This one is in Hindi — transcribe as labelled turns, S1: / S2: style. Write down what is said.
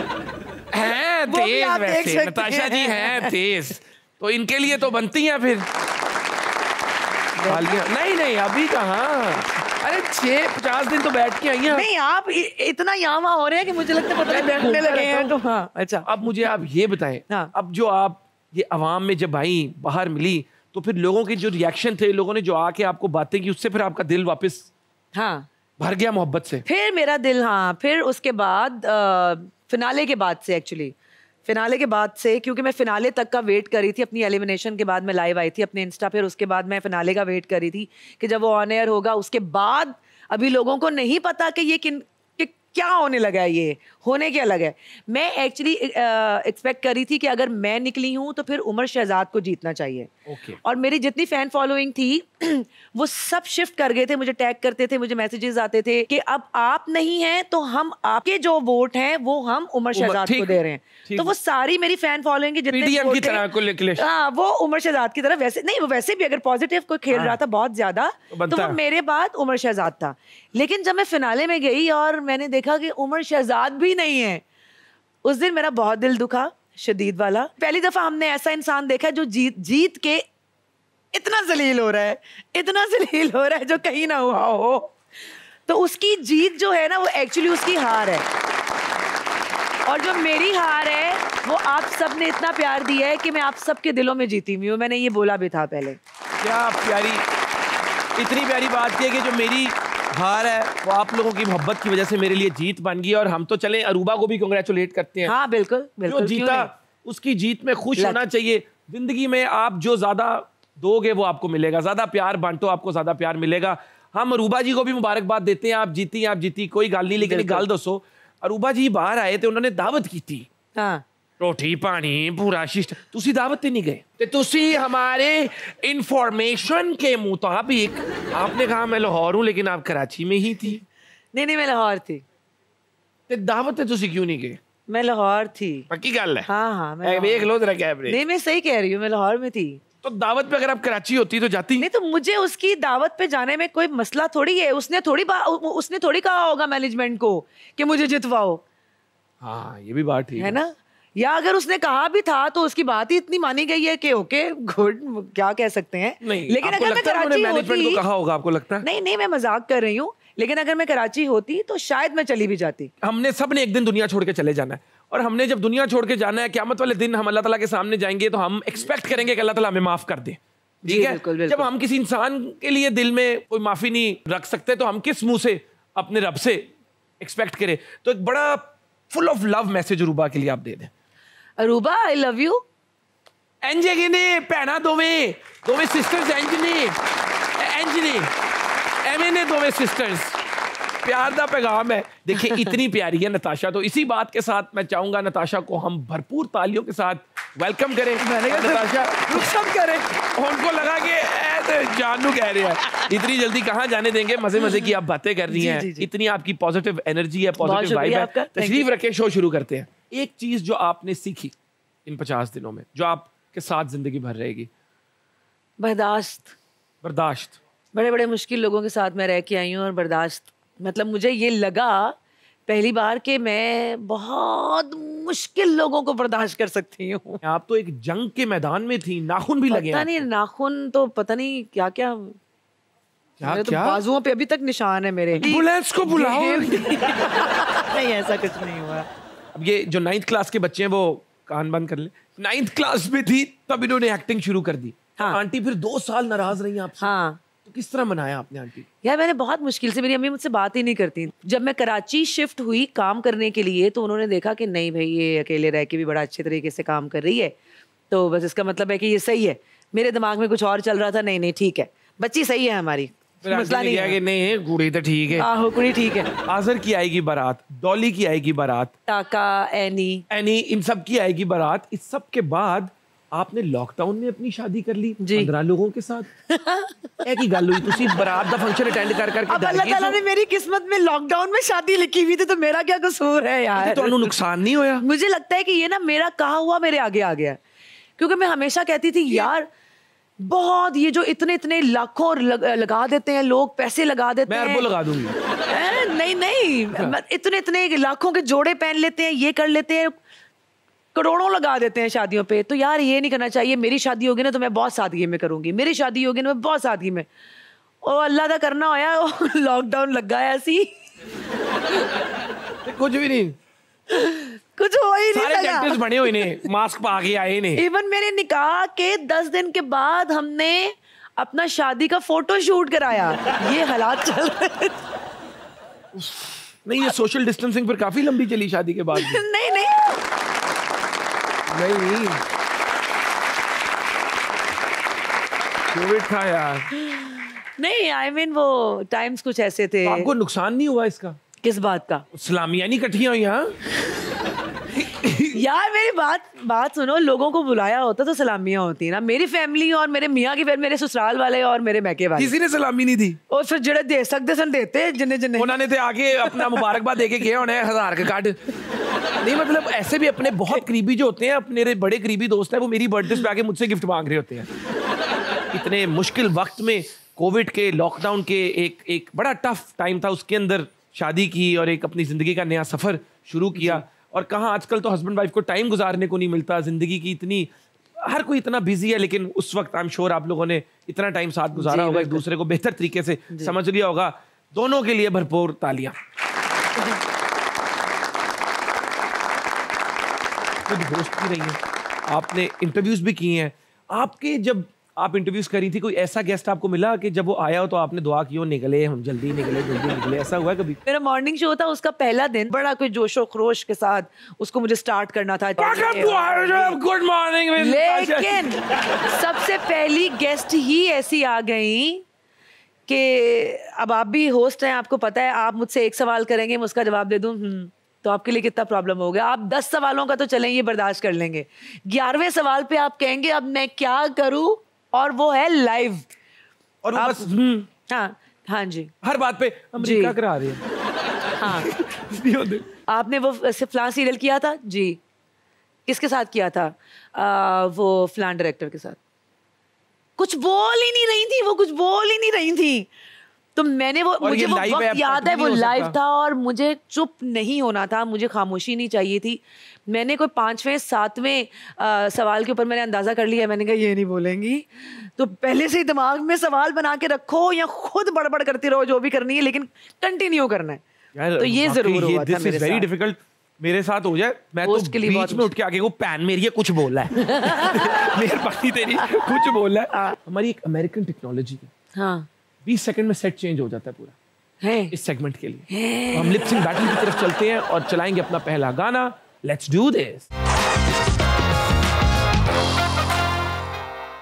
S1: हैं तेज वैसे नताशा जी हैं तेज तो इनके लिए तो बनती हैं फिर नहीं नहीं अभी कहा अरे छह पचास दिन तो बैठ के आई हैं नहीं आप
S2: इतना यहाँ हो रहे हैं कि मुझे लगता है बैठने लगे हैं तो हाँ
S1: अच्छा अब मुझे आप ये बताएं हाँ। अब जो आप ये आवाम में जब आई बाहर मिली तो फिर लोगों के जो रिएक्शन थे लोगों ने जो आके आपको बातें की उससे फिर आपका दिल वापस हाँ भर गया मोहब्बत से
S2: फिर मेरा दिल हाँ फिर उसके बाद आ, फिनाले के बाद से एक्चुअली फिनाले के बाद से क्योंकि मैं फिनाले तक का वेट करी थी अपनी एलिमिनेशन के बाद मैं लाइव आई थी अपने इंस्टा पर उसके बाद मैं फिनाले का वेट करी थी कि जब वो ऑन एयर होगा उसके बाद अभी लोगों को नहीं पता कि ये किन कि क्या होने लगा है ये होने के अलग है मैं एक्चुअली एक्सपेक्ट कर रही थी कि अगर मैं निकली हूँ तो फिर उमर शहजाद को जीतना चाहिए okay. और मेरी जितनी फैन फॉलोइंग थी वो सब शिफ्ट कर गए थे मुझे टैग करते थे मुझे मैसेजेस आते थे कि अब आप नहीं हैं तो हम आपके जो वोट हैं वो हम उमर शहजाद को दे रहे हैं तो वो सारी मेरी फैन फॉलोइंग हाँ वो उमर शहजाद की तरह वैसे नहीं वैसे भी अगर पॉजिटिव कोई खेल रहा हाँ। था बहुत ज्यादा तो, तो वो मेरे बाद उमर शहजाद था लेकिन जब मैं फिनाले में गई और मैंने देखा कि उमर शहजाद भी नहीं है उस दिन मेरा बहुत दिल दुखा शदीद वाला पहली दफ़ा हमने ऐसा इंसान देखा जो जीत जीत के इतना जलील हो रहा है इतना जलील हो रहा है जो कहीं ना हुआ हो तो उसकी जीत जो है ना वो एक्चुअली उसकी हार है और जो मेरी हार है वो आप सब ने इतना प्यार दिया है कि मैं आप सबके दिलों में जीती हुई हूँ मैंने ये बोला भी था पहले
S1: क्या प्यारी इतनी प्यारी बात की है कि जो मेरी हार है वो आप लोगों की मोहब्बत की वजह से मेरे लिए जीत बन गई और हम तो चले अरूबा को भी कंग्रेचुलेट करते हैं हाँ बिल्कुल बिल्कुल जो जीता उसकी जीत में खुश होना चाहिए जिंदगी में आप जो ज्यादा दोगे वो आपको मिलेगा ज्यादा प्यार बांटो आपको ज्यादा प्यार मिलेगा हम अरूबा जी को भी मुबारकबाद देते हैं आप जीती आप जीती कोई गाल नहीं लेकिन गाल दसो अरूबा जी बाहर आए थे उन्होंने दावत की थी हाँ रोटी पानी पूरा शिष्ट ਤੁਸੀਂ दावत ਤੇ ਨਹੀਂ ਗਏ ਤੇ ਤੁਸੀਂ हमारे इंफॉर्मेशन के मुताबिक आपने कहा मैं लाहौर हूँ लेकिन आप कराची में ही थी नहीं नहीं मैं लाहौर थी ਤੇ दावत ਤੇ ਤੁਸੀਂ क्यों नहीं गए मैं लाहौर थी पक्की गल है हाँ
S2: हाँ मैं देख लो जरा कैमरे नहीं मैं सही कह रही हूँ मैं लाहौर में थी तो दावत पे अगर आप कराची होती तो जाती नहीं तो मुझे उसकी दावत पे जाने में कोई मसला थोड़ी है उसने थोड़ी उसने थोड़ी कहा होगा मैनेजमेंट को कि मुझे जितवाओ
S1: हाँ ये भी बात ठीक है
S2: ना या अगर उसने कहा भी था तो उसकी बात ही इतनी मानी गई है कि ओके गुड क्या कह सकते हैं लेकिन अगर मैं कराची होती कहा होगा आपको लगता है नहीं नहीं मैं मजाक कर रही हूँ लेकिन अगर मैं कराची होती तो शायद मैं चली भी जाती हमने सब ने एक दिन दुनिया छोड़ के चले जाना
S1: है और हमने जब दुनिया छोड़ के जाना है क्यामत वाले दिन हम अल्लाह तला के सामने जाएंगे तो हम एक्सपेक्ट करेंगे कि अल्लाह तला हमें माफ़ कर दे ठीक है बिल्कुल, बिल्कुल। जब हम किसी इंसान के लिए दिल में कोई माफ़ी नहीं रख सकते तो हम किस मुंह से अपने रब से एक्सपेक्ट करें तो एक बड़ा full of love message Ruba के लिए आप दे दें ਅਰੂਬਾ ਆਈ ਲਵ ਯੂ ਇੰਜ ਹੈਗੇ ਨੇ ਭੈਣਾ ਦੋਵੇਂ ਦੋਵੇਂ ਸਿਸਟਰਸ ਇੰਜ ਨੇ ਇੰਜ ਨੇ ਐਵੇਂ ਨੇ ਦੋਵੇਂ ਸਿਸਟਰਸ प्यार दा पैगाम है देखिए इतनी प्यारी है नताशा तो इसी बात के साथ मैं चाहूंगा नताशा को हम भरपूर तालियों के साथ वेलकम करें मैंने कहा नताशा रुखसत करें उनको लगा कि तो जानू कह रहे हैं इतनी जल्दी कहाँ जाने देंगे मजे मजे हम्म, की आप बातें कर रही हैं इतनी आपकी पॉजिटिव एनर्जी है पॉजिटिव वाइब है तशरीफ रखे शो शुरू करते हैं एक चीज़ जो आपने सीखी इन पचास दिनों में जो आपके साथ ज़िंदगी भर रहेगी बर्दाश्त बर्दाश्त
S2: बड़े बड़े मुश्किल लोगों के साथ मैं रह के आई हूँ और बर्दाश्त मतलब मुझे ये लगा पहली बार कि मैं
S1: बहुत मुश्किल लोगों को बर्दाश्त कर सकती हूँ आप तो एक जंग के मैदान में थी नाखून भी लगे पता नहीं
S2: नाखून तो पता नहीं क्या क्या
S1: क्या तो क्या बाजुओं
S2: पे अभी तक निशान है मेरे एम्बुलेंस को बुलाओ
S1: नहीं ऐसा कुछ नहीं हुआ अब ये जो नाइन्थ क्लास के बच्चे हैं वो कान बंद कर ले नाइन्थ क्लास में थी तब इन्होंने एक्टिंग शुरू कर दी तो हाँ। आंटी फिर दो साल नाराज रही आपसे हाँ तो किस तरह मनाया आपने आंटी यार मैंने बहुत
S2: मुश्किल से मेरी अम्मी मुझसे बात ही नहीं करती जब मैं कराची शिफ्ट हुई काम करने के लिए तो उन्होंने देखा कि नहीं भाई ये अकेले रह के भी बड़ा अच्छे तरीके से काम कर रही है तो बस इसका मतलब है कि ये सही है मेरे दिमाग में कुछ और चल रहा था नहीं नहीं ठीक है बच्ची सही है हमारी
S1: मसला नहीं है नहीं है तो ठीक है आहो ठीक है आजर की आएगी बारात डॉली की आएगी बारात टाका एनी एनी इन सब की आएगी बारात इस सब के बाद आपने लॉकडाउन में अपनी शादी कर ली पंद्रह लोगों के साथ एक ही गल हुई बारात का फंक्शन अटेंड कर करके अब अल्लाह ताला ने
S2: मेरी किस्मत में लॉकडाउन में शादी लिखी हुई थी तो मेरा क्या कसूर है यार तो नुकसान नहीं होया मुझे लगता है कि ये ना मेरा कहा हुआ मेरे आगे आ गया क्योंकि मैं हमेशा कहती थी यार बहुत ये जो इतने इतने लाखों लग, लगा देते हैं लोग पैसे लगा देते मैं हैं लगा दूंगी नहीं नहीं अच्छा। इतने इतने लाखों के जोड़े पहन लेते हैं ये कर लेते हैं करोड़ों लगा देते हैं शादियों पे तो यार ये नहीं करना चाहिए मेरी शादी होगी ना तो मैं बहुत सादगी में करूंगी मेरी शादी होगी ना तो मैं बहुत सादगी में और अल्लाह का करना होया
S1: लॉकडाउन लग गया ऐसी कुछ भी नहीं कुछ हो ही नहीं सारे सका बने हुए नहीं मास्क पा के आए नहीं इवन मेरे
S2: निकाह के दस दिन के बाद हमने अपना शादी का फोटो शूट कराया ये हालात चल रहे
S1: नहीं ये सोशल डिस्टेंसिंग पर काफी लंबी चली शादी के बाद नहीं नहीं नहीं कोविड था यार
S2: नहीं आई I मीन mean, वो टाइम्स कुछ ऐसे थे तो आपको नुकसान नहीं हुआ इसका किस बात का सलामिया नहीं इकट्ठी हुई यहाँ यार मेरी बात बात सुनो लोगों को बुलाया होता तो सलामियाँ होती है ना मेरी फैमिली और मेरे मियाँ की फिर मेरे ससुराल वाले और मेरे मैके वाले किसी ने सलामी नहीं दी और फिर जो दे सकते सन
S1: देते जिन्हें जिन्हें उन्होंने तो आगे अपना मुबारकबाद देके गए होने हजार के कार्ड नहीं मतलब ऐसे भी अपने बहुत करीबी जो होते हैं अपने बड़े करीबी दोस्त हैं वो मेरी बर्थडे पे आके मुझसे गिफ्ट मांग रहे होते हैं इतने मुश्किल वक्त में कोविड के लॉकडाउन के एक एक बड़ा टफ टाइम था उसके अंदर शादी की और एक अपनी ज़िंदगी का नया सफ़र शुरू किया और कहाँ आजकल तो हस्बैंड वाइफ को टाइम गुजारने को नहीं मिलता ज़िंदगी की इतनी हर कोई इतना बिजी है लेकिन उस वक्त आई एम श्योर आप लोगों ने इतना टाइम साथ गुजारा होगा एक दूसरे को बेहतर तरीके से समझ लिया होगा दोनों के लिए भरपूर तालियां खुद होस्ट भी रही है आपने इंटरव्यूज भी किए हैं आपके जब आप इंटरव्यूज करी थी कोई ऐसा गेस्ट आपको मिला कि जब वो आया हो तो आपने दुआ की हो निकले हम जल्दी निकले जल्दी निकले ऐसा हुआ कभी
S2: मेरा मॉर्निंग शो था उसका पहला दिन बड़ा कोई जोशो खरोश के साथ उसको मुझे स्टार्ट करना था
S1: गुड मॉर्निंग लेकिन
S2: सबसे पहली गेस्ट ही ऐसी आ गई कि अब आप भी होस्ट हैं आपको पता है आप मुझसे एक सवाल करेंगे मैं उसका जवाब दे दूँ हम्म, तो आपके लिए कितना प्रॉब्लम हो गया आप दस सवालों का तो चलें ये बर्दाश्त कर लेंगे ग्यारहवें सवाल पे आप कहेंगे अब मैं क्या करूं और वो है लाइव और वो बस हम्म, हाँ हाँ जी हर बात पे अमेरिका करा रही है हाँ आपने वो फलां सीरियल किया था जी किसके साथ किया था आ, वो फ्लान डायरेक्टर के साथ कुछ बोल ही नहीं रही थी वो कुछ बोल ही नहीं रही थी तो मैंने वो मुझे वो वक्त याद है वो लाइव था और मुझे चुप नहीं होना था मुझे खामोशी नहीं चाहिए थी मैंने कोई पांचवें सातवें सवाल के ऊपर मैंने अंदाज़ा कर लिया मैंने कहा ये नहीं बोलेंगी तो पहले से ही दिमाग में सवाल बना के रखो या खुद बड़बड़ करती रहो जो भी करनी है लेकिन कंटिन्यू करना
S1: है तो ये जरूर हुआ था मेरे वेरी डिफिकल्ट मेरे साथ हो जाए मैं तो के लिए बीच में उठ के आगे वो पैन मेरी है कुछ बोल रहा है मेहरबानी तेरी कुछ बोल रहा है हाँ। हमारी एक अमेरिकन टेक्नोलॉजी है हाँ बीस सेकंड में सेट चेंज हो जाता है पूरा है इस सेगमेंट के लिए हम हम लिपसिंग बैटल की तरफ चलते हैं और चलाएंगे अपना पहला गाना लेट्स डू दिस